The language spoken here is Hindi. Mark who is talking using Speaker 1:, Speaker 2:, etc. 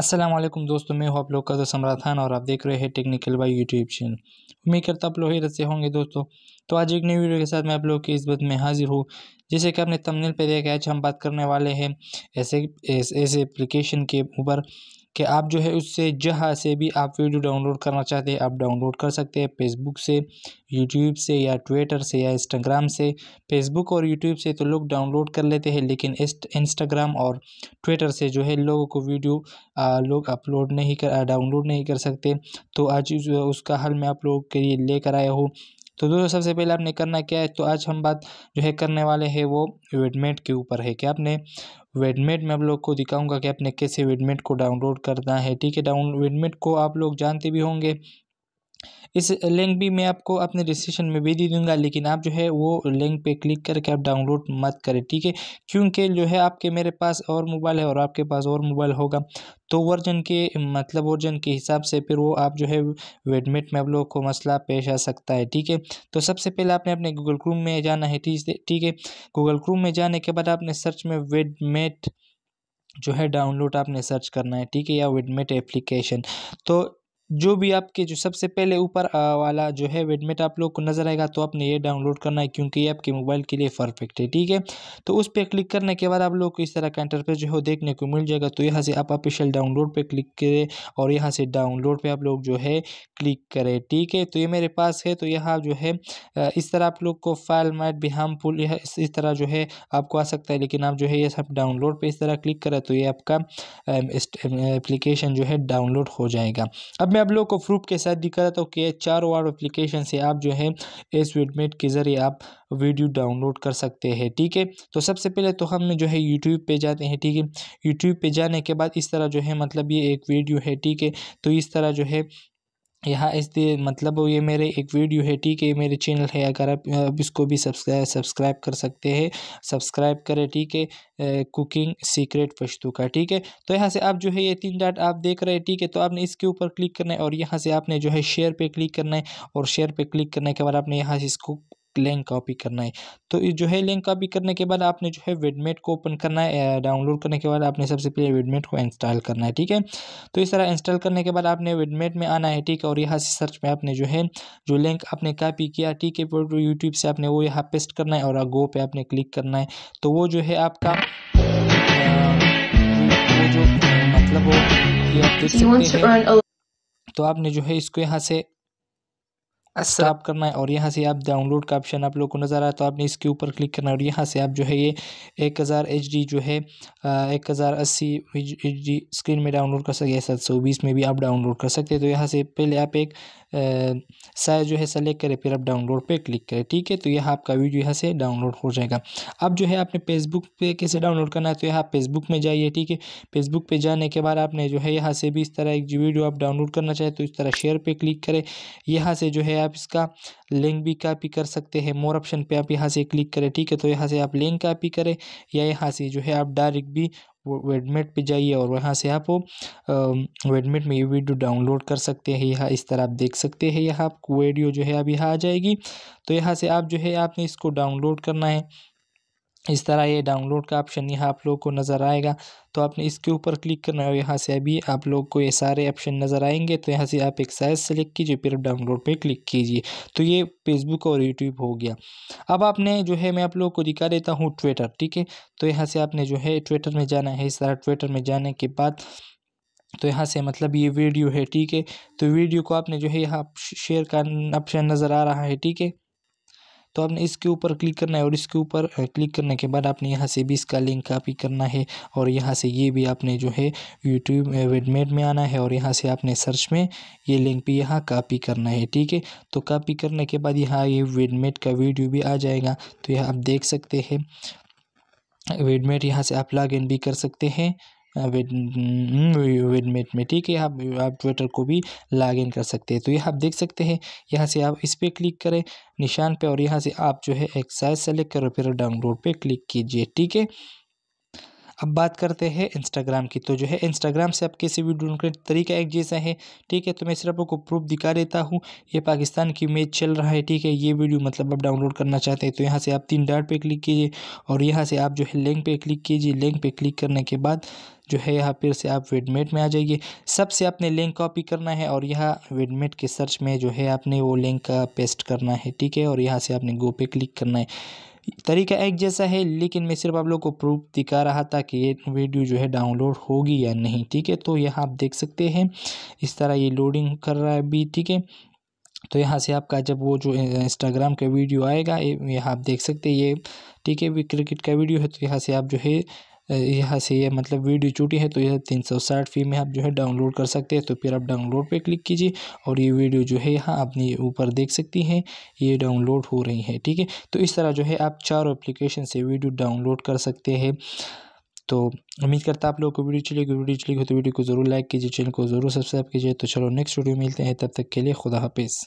Speaker 1: असलम दोस्तों मैं हूँ आप लोग का तो समरा खान और आप देख रहे हैं टेक्निकल बाई यूट्यूब चैनल उम्मीद करता आप लोग ही रसे होंगे दोस्तों तो आज एक नई वीडियो के साथ मैं आप लोग की इस बात में हाजिर हूँ जैसे कि आपने तमनेल पर देखा आज हम बात करने वाले हैं ऐसे ऐसे एप्लीकेशन के ऊपर कि आप जो है उससे जहाँ से भी आप वीडियो डाउनलोड करना चाहते हैं आप डाउनलोड कर सकते हैं फेसबुक से यूट्यूब से या ट्विटर से या इंस्टाग्राम से फेसबुक और यूट्यूब से तो लोग डाउनलोड कर लेते हैं लेकिन इंस्टाग्राम और ट्विटर से जो है लोगों को वीडियो आ, लोग अपलोड नहीं कर डाउनलोड नहीं कर सकते तो आज उसका हल मैं आप लोगों के लिए लेकर आया हूँ तो दोस्तों सबसे पहले आपने करना क्या है तो आज हम बात जो है करने वाले हैं वो वेडमेट के ऊपर है कि आपने वेडमेट में आप लोग को दिखाऊंगा कि आपने कैसे वेडमेट को डाउनलोड करना है ठीक है डाउन वेडमेट को आप लोग जानते भी होंगे इस लिंक भी मैं आपको अपने डिस्क्रिप्शन में भी दे दूँगा लेकिन आप जो है वो लिंक पे क्लिक करके आप डाउनलोड मत करें ठीक है क्योंकि जो है आपके मेरे पास और मोबाइल है और आपके पास और मोबाइल होगा तो वर्जन के मतलब वर्जन के हिसाब से फिर वो आप जो है वेडमेट में आप लोगों को मसला पेश आ सकता है ठीक है तो सबसे पहले आपने अपने गूगल क्रूम में जाना है ठीक है गूगल क्रूम में जाने के बाद आपने सर्च में वेडमेट जो है डाउनलोड आपने सर्च करना है ठीक है या वेडमेट एप्लीकेशन तो जो भी आपके जो सबसे पहले ऊपर वाला जो है वेडमेट आप लोग को नज़र आएगा तो आपने ये डाउनलोड करना है क्योंकि ये आपके मोबाइल के लिए परफेक्ट है ठीक है तो उस पर क्लिक करने के बाद आप लोग को इस तरह का इंटरफेस जो है देखने को मिल जाएगा तो यहाँ से आप ऑफिशियल डाउनलोड पर क्लिक करें और यहाँ से डाउनलोड पर आप लोग जो है क्लिक करें ठीक है तो ये मेरे पास है तो यहाँ जो है इस तरह आप लोग को फाइल माइट भी हार्मफुल इस तरह जो है आपको आ सकता है लेकिन आप जो है ये सब डाउनलोड पर इस तरह क्लिक करें तो ये आपका एप्लीकेशन जो है डाउनलोड हो जाएगा अब मैं आप लोगों को प्रूफ के साथ दिखा था कि चार वार एप्लीकेशन से आप जो है इस वेडमेट के ज़रिए आप वीडियो डाउनलोड कर सकते हैं ठीक है तो सबसे पहले तो हम जो है यूट्यूब पे जाते हैं ठीक है यूट्यूब पे जाने के बाद इस तरह जो है मतलब ये एक वीडियो है ठीक है तो इस तरह जो है यहाँ इस मतलब ये मेरे एक वीडियो है ठीक है मेरे चैनल है अगर आप आप इसको भी सब्सक्राइब सब्सक्राइब कर सकते हैं सब्सक्राइब करें ठीक है कुकिंग सीक्रेट पश्तू का ठीक है तो यहाँ से आप जो है ये तीन डाट आप देख रहे हैं ठीक है तो आपने इसके ऊपर क्लिक करना है और यहाँ से आपने जो है शेयर पे क्लिक करना है और शेयर पे क्लिक करने के बाद आपने यहाँ से इसको लिंक कॉपी करना है तो जो है लिंक कॉपी करने के बाद आपने जो है वेडमेट को ओपन करना है डाउनलोड करने के बाद आपने सबसे पहले वेडमेट को इंस्टॉल करना है ठीक है तो इस तरह इंस्टॉल करने के बाद आपने वेडमेट में आना है ठीक है और यहाँ से सर्च में आपने जो है जो लिंक आपने कॉपी किया ठीक है यूट्यूब से आपने वो यहाँ पेस्ट करना है और गो पर आपने क्लिक करना है तो वो जो है आपका मतलब वो तो आपने जो है इसको यहाँ से आप करना है और यहाँ से आप डाउनलोड का ऑप्शन आप लोग को नज़र आया तो आपने इसके ऊपर क्लिक करना है और यहाँ से आप जो है ये एक हज़ार एच डी जो है एक हज़ार अस्सी एच डी स्क्रीन में डाउनलोड कर सकते हैं सात सौ बीस में भी आप डाउनलोड कर सकते हैं तो यहाँ से पहले आप एक साइज जो है सेलेक्ट करें फिर आप डाउनलोड पे क्लिक करें ठीक है तो यह आपका वीडियो यहाँ से डाउनलोड हो जाएगा अब जो है आपने फेसबुक पे कैसे डाउनलोड करना है तो यहाँ फेसबुक में जाइए ठीक है फेसबुक पे जाने के बाद आपने जो है यहाँ से भी इस तरह एक वीडियो आप डाउनलोड करना चाहें तो इस तरह शेयर पर क्लिक करें यहाँ से जो है आप इसका लिंक भी कापी कर सकते हैं मोर ऑप्शन पर आप यहाँ से क्लिक करें ठीक है तो यहाँ से आप लिंक कापी करें या यहाँ से जो है आप डायरेक्ट भी वेडमेट पे जाइए और वहाँ से आप वेडमेट में ये वीडियो डाउनलोड कर सकते हैं यहाँ इस तरह आप देख सकते हैं यहाँ आपको वीडियो जो है अब यहाँ आ जाएगी तो यहाँ से आप जो है आपने इसको डाउनलोड करना है इस तरह ये डाउनलोड का ऑप्शन यहाँ आप लोग को नज़र आएगा तो आपने इसके ऊपर क्लिक करना है यहाँ से अभी आप लोग को ये सारे ऑप्शन नज़र आएंगे तो यहाँ से आप एक साइज सेलेक्ट कीजिए फिर डाउनलोड पे क्लिक कीजिए तो ये फेसबुक और यूट्यूब हो गया अब आपने जो है मैं आप लोग को दिखा देता हूँ ट्विटर ठीक है तो यहाँ से आपने जो है ट्विटर में जाना है इस तरह ट्विटर में जाने के बाद तो यहाँ से मतलब ये वीडियो है ठीक है तो वीडियो को आपने जो है यहाँ शेयर का ऑप्शन नज़र आ रहा है ठीक है तो आपने इसके ऊपर क्लिक करना है और इसके ऊपर क्लिक करने के बाद आपने यहाँ से भी इसका लिंक कापी करना है और यहाँ से ये भी आपने जो है यूट्यूब वेडमेट में आना है और यहाँ से आपने सर्च में ये लिंक भी यहाँ कापी करना है ठीक है तो कापी करने के बाद यहाँ ये वेडमेट का वीडियो भी आ जाएगा तो यह आप देख सकते हैं वेडमेट यहाँ से आप लॉग इन भी कर सकते हैं वेडमेट में ठीक है आप आप ट्विटर को भी लॉगिन कर सकते हैं तो ये आप देख सकते हैं यहाँ से आप इस पर क्लिक करें निशान पे और यहाँ से आप जो है एक्साइज सेलेक्ट करो फिर डाउनलोड पे क्लिक कीजिए ठीक है अब बात करते हैं इंस्टाग्राम की तो जो है इंस्टाग्राम से आप कैसे वीडियो करें तरीका एक जैसा है ठीक है तो मैं सिर्फ आपको प्रूफ दिखा देता हूँ ये पाकिस्तान की मैच चल रहा है ठीक है ये वीडियो मतलब आप डाउनलोड करना चाहते हैं तो यहाँ से आप तीन डाट पे क्लिक कीजिए और यहाँ से आप जो है लिंक पे क्लिक कीजिए लिंक पे क्लिक करने के बाद जो है यहाँ फिर से आप वेडमेट में आ जाइए सबसे आपने लिंक कॉपी करना है और यहाँ वेडमेट के सर्च में जो है आपने वो लिंक पेस्ट करना है ठीक है और यहाँ से आपने गो पे क्लिक करना है तरीका एक जैसा है लेकिन मैं सिर्फ आप लोग को प्रूफ दिखा रहा था कि ये वीडियो जो है डाउनलोड होगी या नहीं ठीक है तो यहाँ आप देख सकते हैं इस तरह ये लोडिंग कर रहा है अभी ठीक है तो यहाँ से आपका जब वो जो इंस्टाग्राम का वीडियो आएगा यहाँ आप देख सकते हैं ये ठीक है क्रिकेट का वीडियो है तो यहाँ से आप जो है यहाँ से ये मतलब वीडियो छूटी है तो यह तीन सौ साठ फी में आप जो है डाउनलोड कर सकते हैं तो फिर आप डाउनलोड पे क्लिक कीजिए और ये वीडियो जो है यहाँ अपने ऊपर देख सकती हैं ये डाउनलोड हो रही है ठीक है तो इस तरह जो है आप चारों एप्लीकेशन से वीडियो डाउनलोड कर सकते हैं तो उम्मीद करता आप लोगों को वीडियो चलेगी वीडियो चलेगी तो वीडियो को ज़रूर लाइक कीजिए चैनल को ज़रूर सब्सक्राइब कीजिए तो चलो नेक्स्ट वीडियो मिलते हैं तब तक के लिए खुदा हाफिज़